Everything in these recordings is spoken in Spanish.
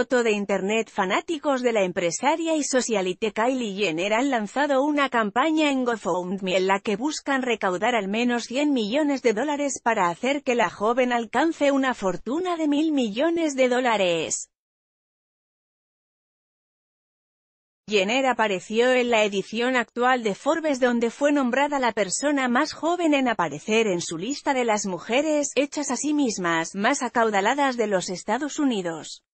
Foto de Internet fanáticos de la empresaria y socialite Kylie Jenner han lanzado una campaña en GoFundMe en la que buscan recaudar al menos 100 millones de dólares para hacer que la joven alcance una fortuna de mil millones de dólares. Jenner apareció en la edición actual de Forbes donde fue nombrada la persona más joven en aparecer en su lista de las mujeres, hechas a sí mismas, más acaudaladas de los Estados Unidos.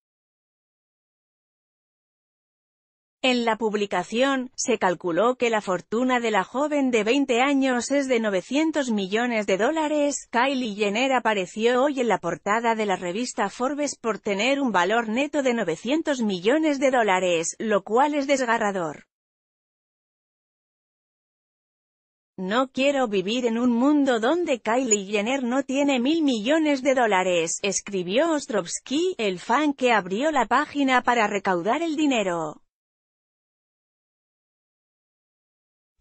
En la publicación, se calculó que la fortuna de la joven de 20 años es de 900 millones de dólares. Kylie Jenner apareció hoy en la portada de la revista Forbes por tener un valor neto de 900 millones de dólares, lo cual es desgarrador. No quiero vivir en un mundo donde Kylie Jenner no tiene mil millones de dólares, escribió Ostrovsky, el fan que abrió la página para recaudar el dinero.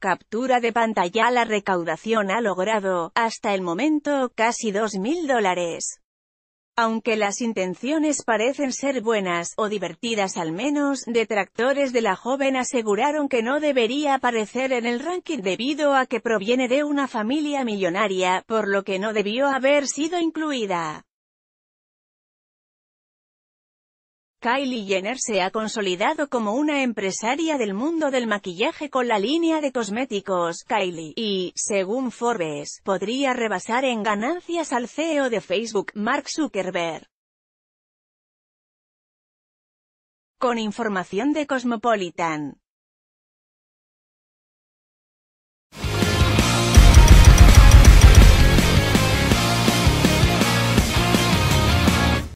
captura de pantalla la recaudación ha logrado, hasta el momento, casi 2.000 dólares. Aunque las intenciones parecen ser buenas, o divertidas al menos, detractores de la joven aseguraron que no debería aparecer en el ranking debido a que proviene de una familia millonaria, por lo que no debió haber sido incluida. Kylie Jenner se ha consolidado como una empresaria del mundo del maquillaje con la línea de cosméticos Kylie, y, según Forbes, podría rebasar en ganancias al CEO de Facebook, Mark Zuckerberg. Con información de Cosmopolitan.